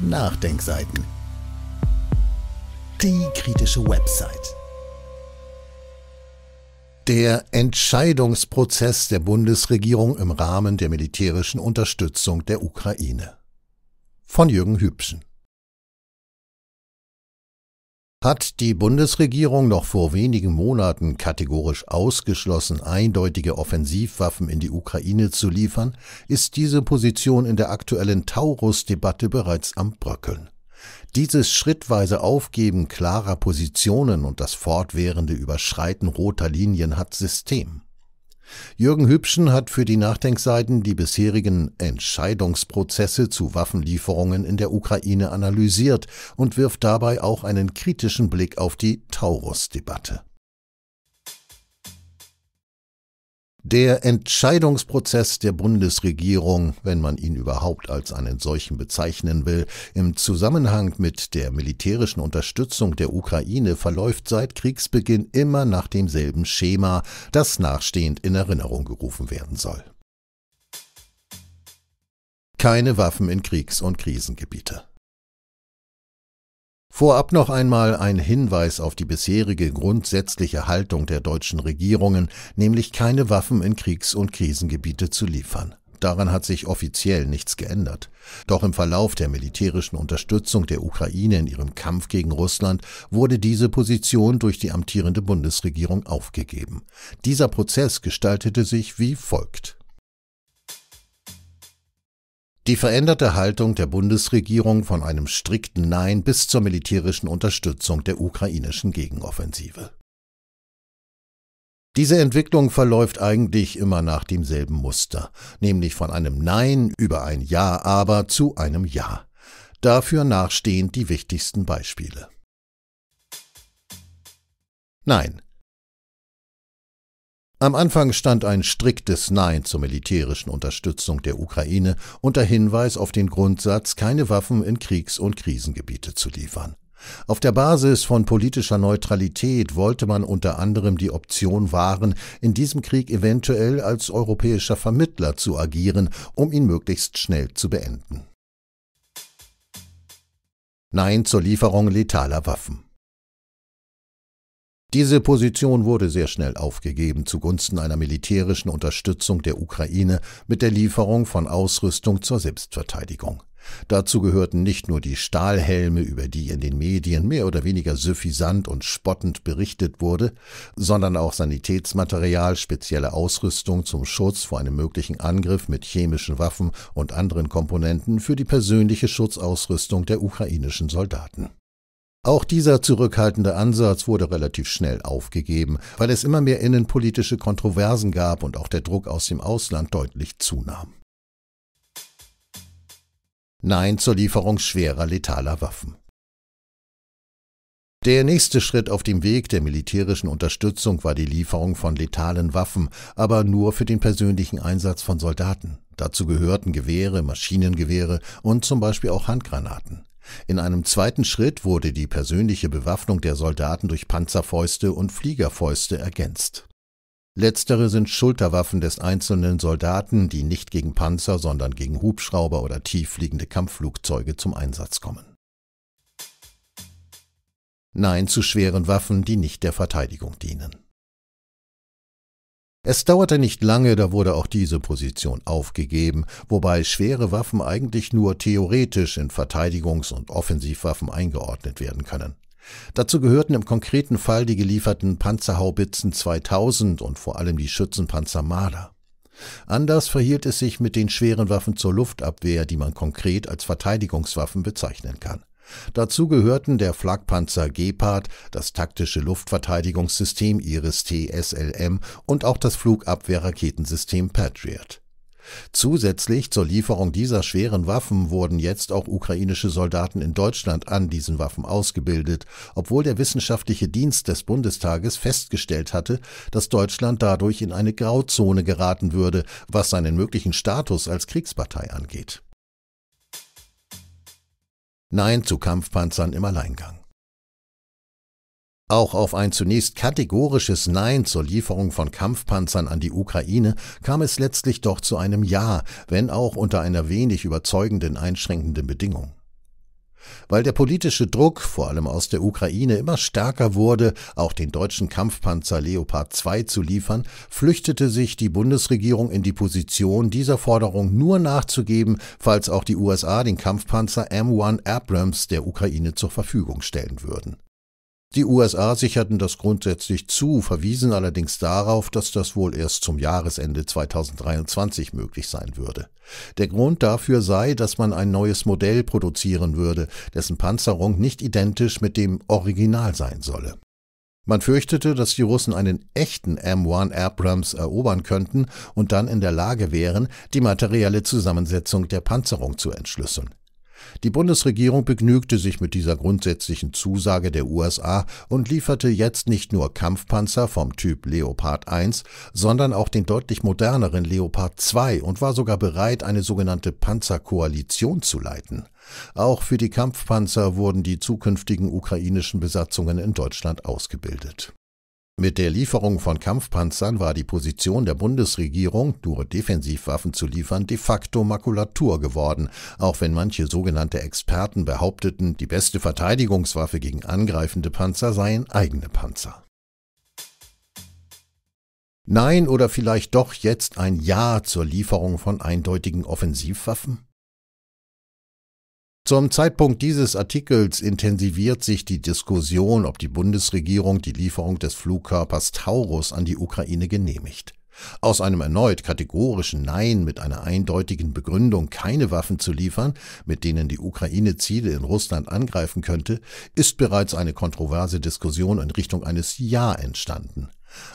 Nachdenkseiten. Die kritische Website. Der Entscheidungsprozess der Bundesregierung im Rahmen der militärischen Unterstützung der Ukraine. Von Jürgen Hübschen hat die Bundesregierung noch vor wenigen Monaten kategorisch ausgeschlossen, eindeutige Offensivwaffen in die Ukraine zu liefern, ist diese Position in der aktuellen Taurus-Debatte bereits am Bröckeln. Dieses schrittweise Aufgeben klarer Positionen und das fortwährende Überschreiten roter Linien hat System. Jürgen Hübschen hat für die Nachdenkseiten die bisherigen Entscheidungsprozesse zu Waffenlieferungen in der Ukraine analysiert und wirft dabei auch einen kritischen Blick auf die Taurus-Debatte. Der Entscheidungsprozess der Bundesregierung, wenn man ihn überhaupt als einen solchen bezeichnen will, im Zusammenhang mit der militärischen Unterstützung der Ukraine verläuft seit Kriegsbeginn immer nach demselben Schema, das nachstehend in Erinnerung gerufen werden soll. Keine Waffen in Kriegs- und Krisengebiete. Vorab noch einmal ein Hinweis auf die bisherige grundsätzliche Haltung der deutschen Regierungen, nämlich keine Waffen in Kriegs- und Krisengebiete zu liefern. Daran hat sich offiziell nichts geändert. Doch im Verlauf der militärischen Unterstützung der Ukraine in ihrem Kampf gegen Russland wurde diese Position durch die amtierende Bundesregierung aufgegeben. Dieser Prozess gestaltete sich wie folgt. Die veränderte Haltung der Bundesregierung von einem strikten Nein bis zur militärischen Unterstützung der ukrainischen Gegenoffensive. Diese Entwicklung verläuft eigentlich immer nach demselben Muster, nämlich von einem Nein über ein Ja aber zu einem Ja. Dafür nachstehend die wichtigsten Beispiele. Nein, am Anfang stand ein striktes Nein zur militärischen Unterstützung der Ukraine unter Hinweis auf den Grundsatz, keine Waffen in Kriegs- und Krisengebiete zu liefern. Auf der Basis von politischer Neutralität wollte man unter anderem die Option wahren, in diesem Krieg eventuell als europäischer Vermittler zu agieren, um ihn möglichst schnell zu beenden. Nein zur Lieferung letaler Waffen. Diese Position wurde sehr schnell aufgegeben zugunsten einer militärischen Unterstützung der Ukraine mit der Lieferung von Ausrüstung zur Selbstverteidigung. Dazu gehörten nicht nur die Stahlhelme, über die in den Medien mehr oder weniger suffisant und spottend berichtet wurde, sondern auch Sanitätsmaterial, spezielle Ausrüstung zum Schutz vor einem möglichen Angriff mit chemischen Waffen und anderen Komponenten für die persönliche Schutzausrüstung der ukrainischen Soldaten. Auch dieser zurückhaltende Ansatz wurde relativ schnell aufgegeben, weil es immer mehr innenpolitische Kontroversen gab und auch der Druck aus dem Ausland deutlich zunahm. Nein zur Lieferung schwerer letaler Waffen. Der nächste Schritt auf dem Weg der militärischen Unterstützung war die Lieferung von letalen Waffen, aber nur für den persönlichen Einsatz von Soldaten. Dazu gehörten Gewehre, Maschinengewehre und zum Beispiel auch Handgranaten. In einem zweiten Schritt wurde die persönliche Bewaffnung der Soldaten durch Panzerfäuste und Fliegerfäuste ergänzt. Letztere sind Schulterwaffen des einzelnen Soldaten, die nicht gegen Panzer, sondern gegen Hubschrauber oder tieffliegende Kampfflugzeuge zum Einsatz kommen. Nein zu schweren Waffen, die nicht der Verteidigung dienen. Es dauerte nicht lange, da wurde auch diese Position aufgegeben, wobei schwere Waffen eigentlich nur theoretisch in Verteidigungs- und Offensivwaffen eingeordnet werden können. Dazu gehörten im konkreten Fall die gelieferten Panzerhaubitzen 2000 und vor allem die Schützenpanzer Marder. Anders verhielt es sich mit den schweren Waffen zur Luftabwehr, die man konkret als Verteidigungswaffen bezeichnen kann. Dazu gehörten der Flakpanzer Gepard, das taktische Luftverteidigungssystem Iris TSLM und auch das Flugabwehrraketensystem Patriot. Zusätzlich zur Lieferung dieser schweren Waffen wurden jetzt auch ukrainische Soldaten in Deutschland an diesen Waffen ausgebildet, obwohl der wissenschaftliche Dienst des Bundestages festgestellt hatte, dass Deutschland dadurch in eine Grauzone geraten würde, was seinen möglichen Status als Kriegspartei angeht Nein zu Kampfpanzern im Alleingang. Auch auf ein zunächst kategorisches Nein zur Lieferung von Kampfpanzern an die Ukraine kam es letztlich doch zu einem Ja, wenn auch unter einer wenig überzeugenden einschränkenden Bedingung. Weil der politische Druck, vor allem aus der Ukraine, immer stärker wurde, auch den deutschen Kampfpanzer Leopard 2 zu liefern, flüchtete sich die Bundesregierung in die Position, dieser Forderung nur nachzugeben, falls auch die USA den Kampfpanzer M1 Abrams der Ukraine zur Verfügung stellen würden. Die USA sicherten das grundsätzlich zu, verwiesen allerdings darauf, dass das wohl erst zum Jahresende 2023 möglich sein würde. Der Grund dafür sei, dass man ein neues Modell produzieren würde, dessen Panzerung nicht identisch mit dem Original sein solle. Man fürchtete, dass die Russen einen echten M1 Abrams erobern könnten und dann in der Lage wären, die materielle Zusammensetzung der Panzerung zu entschlüsseln. Die Bundesregierung begnügte sich mit dieser grundsätzlichen Zusage der USA und lieferte jetzt nicht nur Kampfpanzer vom Typ Leopard 1, sondern auch den deutlich moderneren Leopard 2 und war sogar bereit, eine sogenannte Panzerkoalition zu leiten. Auch für die Kampfpanzer wurden die zukünftigen ukrainischen Besatzungen in Deutschland ausgebildet mit der Lieferung von Kampfpanzern war die Position der Bundesregierung, nur Defensivwaffen zu liefern, de facto Makulatur geworden, auch wenn manche sogenannte Experten behaupteten, die beste Verteidigungswaffe gegen angreifende Panzer seien eigene Panzer. Nein oder vielleicht doch jetzt ein Ja zur Lieferung von eindeutigen Offensivwaffen? Zum Zeitpunkt dieses Artikels intensiviert sich die Diskussion, ob die Bundesregierung die Lieferung des Flugkörpers Taurus an die Ukraine genehmigt. Aus einem erneut kategorischen Nein mit einer eindeutigen Begründung, keine Waffen zu liefern, mit denen die Ukraine Ziele in Russland angreifen könnte, ist bereits eine kontroverse Diskussion in Richtung eines Ja entstanden.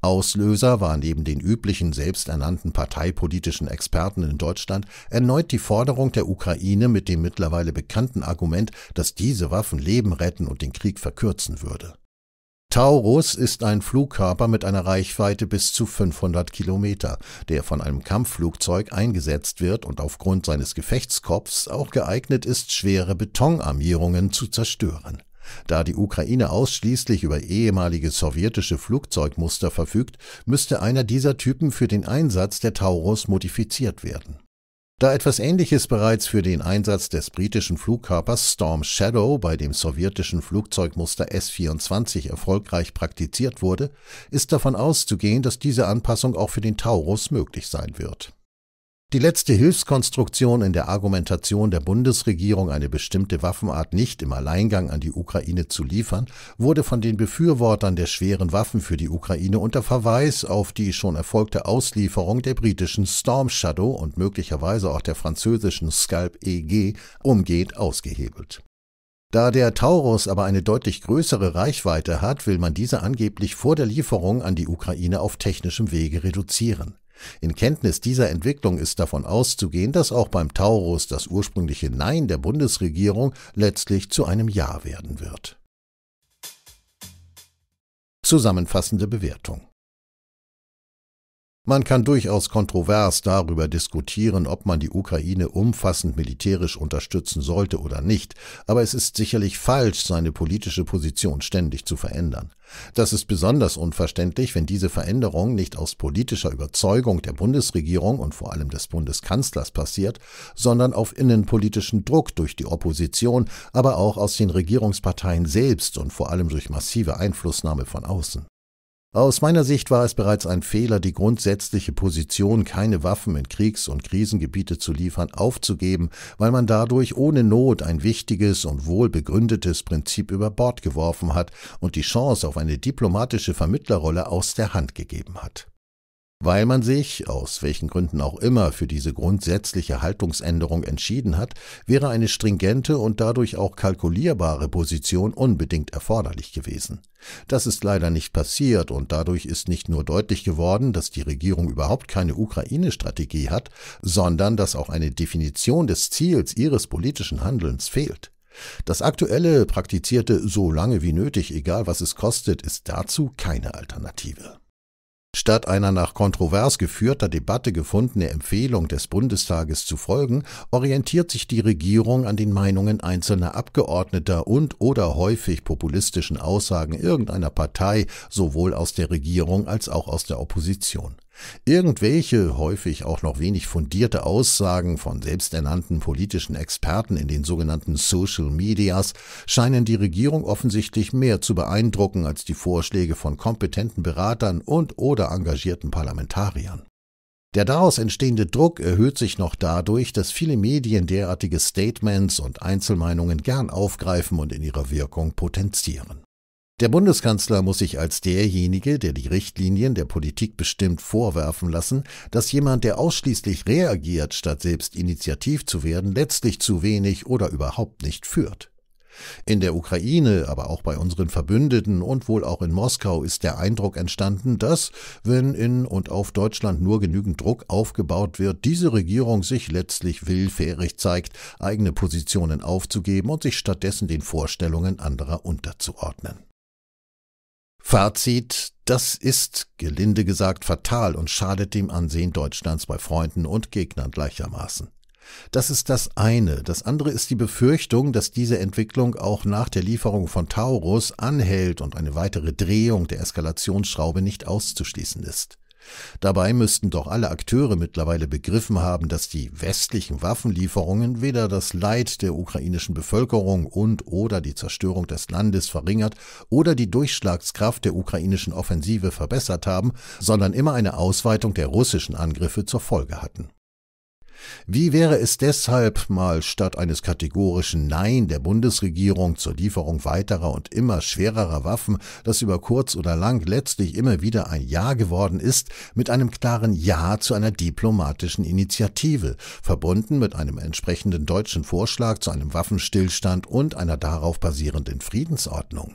Auslöser war neben den üblichen selbsternannten parteipolitischen Experten in Deutschland erneut die Forderung der Ukraine mit dem mittlerweile bekannten Argument, dass diese Waffen Leben retten und den Krieg verkürzen würde. Taurus ist ein Flugkörper mit einer Reichweite bis zu 500 Kilometer, der von einem Kampfflugzeug eingesetzt wird und aufgrund seines Gefechtskopfs auch geeignet ist, schwere Betonarmierungen zu zerstören. Da die Ukraine ausschließlich über ehemalige sowjetische Flugzeugmuster verfügt, müsste einer dieser Typen für den Einsatz der Taurus modifiziert werden. Da etwas Ähnliches bereits für den Einsatz des britischen Flugkörpers Storm Shadow bei dem sowjetischen Flugzeugmuster S-24 erfolgreich praktiziert wurde, ist davon auszugehen, dass diese Anpassung auch für den Taurus möglich sein wird. Die letzte Hilfskonstruktion in der Argumentation der Bundesregierung, eine bestimmte Waffenart nicht im Alleingang an die Ukraine zu liefern, wurde von den Befürwortern der schweren Waffen für die Ukraine unter Verweis auf die schon erfolgte Auslieferung der britischen Storm Shadow und möglicherweise auch der französischen Scalp EG umgehend ausgehebelt. Da der Taurus aber eine deutlich größere Reichweite hat, will man diese angeblich vor der Lieferung an die Ukraine auf technischem Wege reduzieren. In Kenntnis dieser Entwicklung ist davon auszugehen, dass auch beim Taurus das ursprüngliche Nein der Bundesregierung letztlich zu einem Ja werden wird. Zusammenfassende Bewertung man kann durchaus kontrovers darüber diskutieren, ob man die Ukraine umfassend militärisch unterstützen sollte oder nicht, aber es ist sicherlich falsch, seine politische Position ständig zu verändern. Das ist besonders unverständlich, wenn diese Veränderung nicht aus politischer Überzeugung der Bundesregierung und vor allem des Bundeskanzlers passiert, sondern auf innenpolitischen Druck durch die Opposition, aber auch aus den Regierungsparteien selbst und vor allem durch massive Einflussnahme von außen. Aus meiner Sicht war es bereits ein Fehler, die grundsätzliche Position, keine Waffen in Kriegs- und Krisengebiete zu liefern, aufzugeben, weil man dadurch ohne Not ein wichtiges und wohlbegründetes Prinzip über Bord geworfen hat und die Chance auf eine diplomatische Vermittlerrolle aus der Hand gegeben hat. Weil man sich, aus welchen Gründen auch immer, für diese grundsätzliche Haltungsänderung entschieden hat, wäre eine stringente und dadurch auch kalkulierbare Position unbedingt erforderlich gewesen. Das ist leider nicht passiert und dadurch ist nicht nur deutlich geworden, dass die Regierung überhaupt keine Ukraine-Strategie hat, sondern dass auch eine Definition des Ziels ihres politischen Handelns fehlt. Das aktuelle praktizierte so lange wie nötig, egal was es kostet, ist dazu keine Alternative. Statt einer nach kontrovers geführter Debatte gefundene Empfehlung des Bundestages zu folgen, orientiert sich die Regierung an den Meinungen einzelner Abgeordneter und/oder häufig populistischen Aussagen irgendeiner Partei sowohl aus der Regierung als auch aus der Opposition Irgendwelche, häufig auch noch wenig fundierte Aussagen von selbsternannten politischen Experten in den sogenannten Social Medias scheinen die Regierung offensichtlich mehr zu beeindrucken als die Vorschläge von kompetenten Beratern und oder engagierten Parlamentariern. Der daraus entstehende Druck erhöht sich noch dadurch, dass viele Medien derartige Statements und Einzelmeinungen gern aufgreifen und in ihrer Wirkung potenzieren. Der Bundeskanzler muss sich als derjenige, der die Richtlinien der Politik bestimmt, vorwerfen lassen, dass jemand, der ausschließlich reagiert, statt selbst initiativ zu werden, letztlich zu wenig oder überhaupt nicht führt. In der Ukraine, aber auch bei unseren Verbündeten und wohl auch in Moskau ist der Eindruck entstanden, dass, wenn in und auf Deutschland nur genügend Druck aufgebaut wird, diese Regierung sich letztlich willfährig zeigt, eigene Positionen aufzugeben und sich stattdessen den Vorstellungen anderer unterzuordnen. Fazit, das ist, gelinde gesagt, fatal und schadet dem Ansehen Deutschlands bei Freunden und Gegnern gleichermaßen. Das ist das eine. Das andere ist die Befürchtung, dass diese Entwicklung auch nach der Lieferung von Taurus anhält und eine weitere Drehung der Eskalationsschraube nicht auszuschließen ist. Dabei müssten doch alle Akteure mittlerweile begriffen haben, dass die westlichen Waffenlieferungen weder das Leid der ukrainischen Bevölkerung und oder die Zerstörung des Landes verringert oder die Durchschlagskraft der ukrainischen Offensive verbessert haben, sondern immer eine Ausweitung der russischen Angriffe zur Folge hatten wie wäre es deshalb mal statt eines kategorischen Nein der Bundesregierung zur Lieferung weiterer und immer schwererer Waffen, das über kurz oder lang letztlich immer wieder ein Ja geworden ist, mit einem klaren Ja zu einer diplomatischen Initiative, verbunden mit einem entsprechenden deutschen Vorschlag zu einem Waffenstillstand und einer darauf basierenden Friedensordnung?